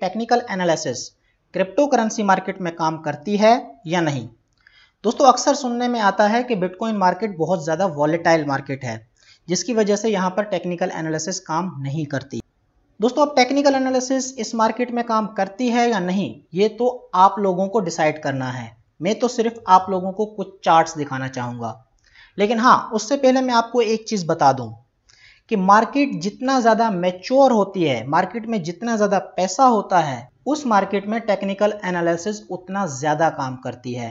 technical analysis cryptocurrency market में काम करती है या नहीं दोस्तों अक्सर सुनने में आता है कि बिटकॉइन मार्केट बहुत ज़्यादा वॉलेटाइल मार्केट है जिसकी वजह से यहाँ पर टेक्निकल एनालिसिस काम नहीं करती दोस्तों अब टेक्निकल एनालिसिस इस मार्केट में काम करती है या नहीं ये तो आप लोगों को डिसाइड करना है मैं तो सिर्फ आप लोगों को कुछ चार्ट्स दिखाना चाहूँगा लेकिन हाँ उससे पहले मैं आपको एक चीज़ बता दूँ कि मार्केट जितना ज़्यादा मैच्योर होती है मार्केट में जितना ज़्यादा पैसा होता है उस मार्केट में टेक्निकल एनालिसिस उतना ज़्यादा काम करती है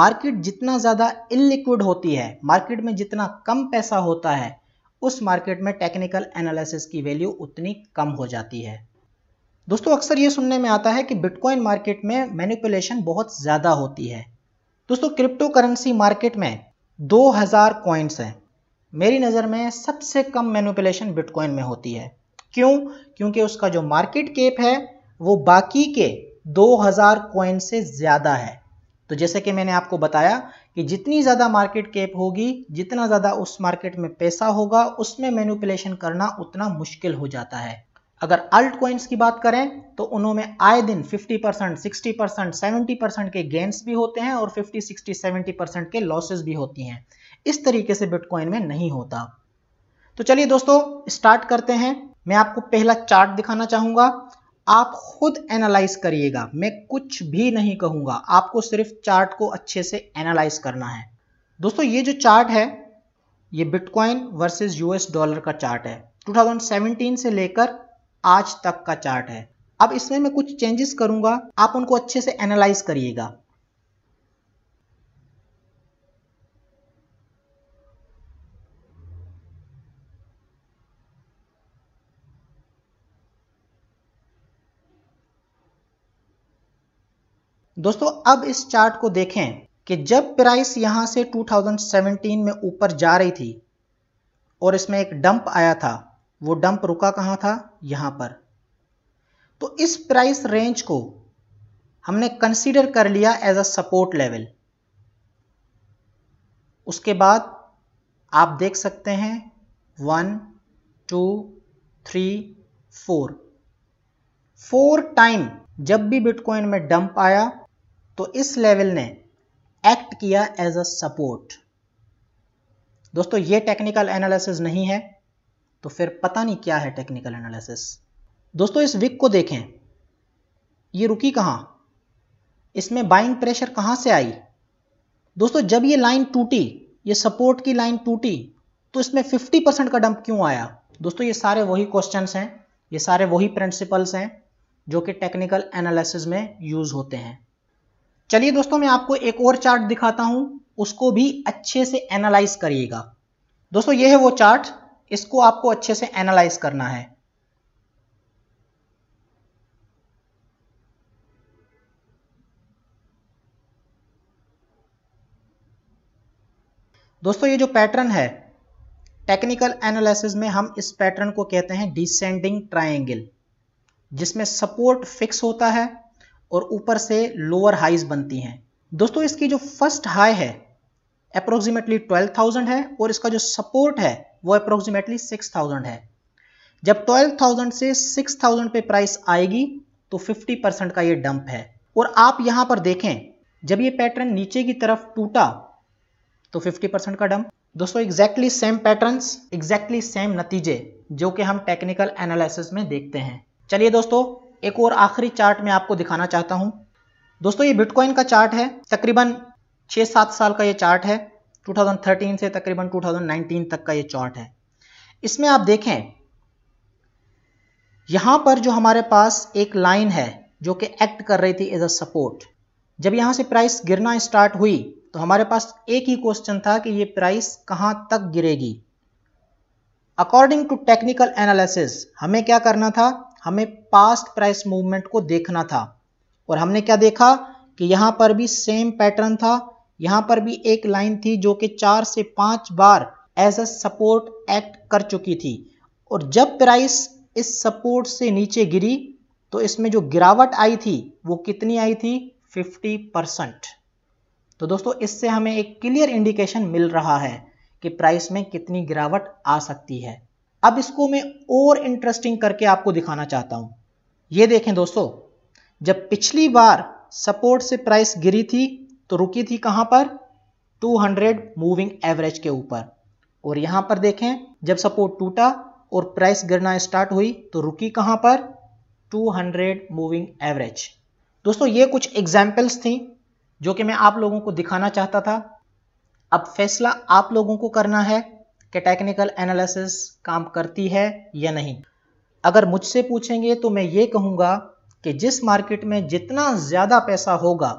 मार्केट जितना ज़्यादा इनलिक्विड होती है मार्केट में जितना कम पैसा होता है उस मार्केट में टेक्निकल एनालिसिस की वैल्यू उतनी कम हो जाती है दोस्तों अक्सर ये सुनने में आता है कि बिटकॉइन मार्केट में मैनिपुलेशन बहुत ज़्यादा होती है दोस्तों क्रिप्टो करेंसी मार्केट में 2000 कॉइन्स हैं मेरी नज़र में सबसे कम मैनुपलेशन बिटकॉइन में होती है क्यों क्योंकि उसका जो मार्केट केप है वो बाकी के 2000 कॉइन से ज़्यादा है तो जैसे कि मैंने आपको बताया कि जितनी ज़्यादा मार्केट कैप होगी जितना ज़्यादा उस मार्केट में पैसा होगा उसमें मैनुपलेशन करना उतना मुश्किल हो जाता है अगर अल्ट कॉइन्स की बात करें तो उन्होंने आए दिन 50 percent sixty percent seventy percent के गेंस भी होते हैं और 50 60 70 परसेंट के लॉसेस भी होती हैं इस तरीके से बिटकॉइन में नहीं होता तो चलिए दोस्तों स्टार्ट करते हैं मैं आपको पहला चार्ट दिखाना चाहूंगा आप खुद एनालाइज करिएगा मैं कुछ भी नहीं कहूंगा आपको सिर्फ चार्ट को अच्छे से एनालाइज करना है दोस्तों ये जो चार्ट है ये बिटकॉइन वर्सेज यूएस डॉलर का चार्ट है 2017 से लेकर आज तक का चार्ट है अब इसमें मैं कुछ चेंजेस करूंगा आप उनको अच्छे से एनालाइज करिएगा दोस्तों अब इस चार्ट को देखें कि जब प्राइस यहां से 2017 में ऊपर जा रही थी और इसमें एक डंप आया था वो डंप रुका कहाँ था यहाँ पर तो इस प्राइस रेंज को हमने कंसीडर कर लिया एज अ सपोर्ट लेवल उसके बाद आप देख सकते हैं one two three four four time जब भी बिटकॉइन में डंप आया तो इस लेवल ने एक्ट किया एज अ सपोर्ट दोस्तों ये टेक्निकल एनालिसिस नहीं है तो फिर पता नहीं क्या है टेक्निकल एनालिसिस दोस्तों इस विक को देखें ये रुकी कहाँ इसमें बाइंग प्रेशर कहाँ से आई दोस्तों जब ये लाइन टूटी ये सपोर्ट की लाइन टूटी तो इसमें 50 परसेंट का डंप क्यों आया दोस्तों ये सारे वही क्वेश्चंस हैं ये सारे वही प्रिंसिपल्स हैं जो कि टेक्निकल एनालिसिस में यूज होते हैं चलिए दोस्तों मैं आपको एक और चार्ट दिखाता हूं उसको भी अच्छे से एनालाइज करिएगा दोस्तों ये है वो चार्ट इसको आपको अच्छे से एनालाइज करना है दोस्तों ये जो पैटर्न है टेक्निकल एनालिसिस में हम इस पैटर्न को कहते हैं डिसेंडिंग ट्रायंगल जिसमें सपोर्ट फिक्स होता है और ऊपर से लोअर हाइज बनती हैं दोस्तों इसकी जो फर्स्ट हाई है अप्रोक्सीमेटली 12,000 है और इसका जो सपोर्ट है वो अप्रोक्सीमेटली 6,000 है जब 12,000 से 6,000 पे प्राइस आएगी तो 50 परसेंट का ये डंप है और आप यहां पर देखें जब ये पैटर्न नीचे की तरफ टूटा तो 50 परसेंट का डंप दोस्तों exactly same patterns exactly same नतीजे जो कि हम टेक्निकल एनालिसिस में देखते हैं चलिए दोस्तों एक और आखिरी चार्ट में आपको दिखाना चाहता हूं दोस्तों ये बिटकॉइन का चार्ट है तकरीबन छः सात साल का ये चार्ट है 2013 से तकरीबन 2019 तक का ये चार्ट है इसमें आप देखें यहाँ पर जो हमारे पास एक लाइन है जो कि एक्ट कर रही थी एज अ सपोर्ट जब यहाँ से प्राइस गिरना स्टार्ट हुई तो हमारे पास एक ही क्वेश्चन था कि ये प्राइस कहाँ तक गिरेगी अकॉर्डिंग टू टेक्निकल एनालिसिस हमें क्या करना था हमें पास्ट प्राइस मूवमेंट को देखना था और हमने क्या देखा कि यहाँ पर भी सेम पैटर्न था यहाँ पर भी एक लाइन थी जो कि चार से पांच बार एज अ सपोर्ट एक्ट कर चुकी थी और जब प्राइस इस सपोर्ट से नीचे गिरी तो इसमें जो गिरावट आई थी वो कितनी आई थी 50 परसेंट तो दोस्तों इससे हमें एक क्लियर इंडिकेशन मिल रहा है कि प्राइस में कितनी गिरावट आ सकती है अब इसको मैं और इंटरेस्टिंग करके आपको दिखाना चाहता हूं ये देखें दोस्तों जब पिछली बार सपोर्ट से प्राइस गिरी थी तो रुकी थी कहां पर 200 मूविंग एवरेज के ऊपर और यहां पर देखें जब सपोर्ट टूटा और प्राइस गिरना स्टार्ट हुई तो रुकी कहां पर 200 मूविंग एवरेज दोस्तों ये कुछ एग्जाम्पल्स थी जो कि मैं आप लोगों को दिखाना चाहता था अब फैसला आप लोगों को करना है कि टेक्निकल एनालिसिस काम करती है या नहीं अगर मुझसे पूछेंगे तो मैं ये कहूंगा कि जिस मार्केट में जितना ज़्यादा पैसा होगा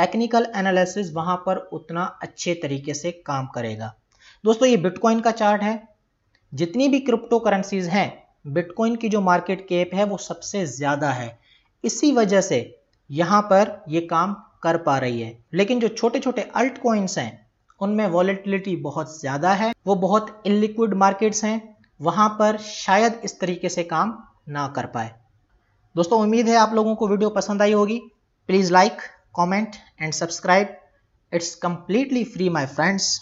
टेक्निकल एनालिसिस वहां पर उतना अच्छे तरीके से काम करेगा दोस्तों ये बिटकॉइन का चार्ट है जितनी भी क्रिप्टो करेंसीज हैं बिटकॉइन की जो मार्केट कैप है वो सबसे ज़्यादा है इसी वजह से यहां पर ये काम कर पा रही है लेकिन जो छोटे छोटे अल्ट कॉइन्स हैं उनमें वॉलेटिलिटी बहुत ज़्यादा है वो बहुत इलिक्विड मार्केट्स हैं वहां पर शायद इस तरीके से काम ना कर पाए दोस्तों उम्मीद है आप लोगों को वीडियो पसंद आई होगी please like comment and subscribe it's completely free my friends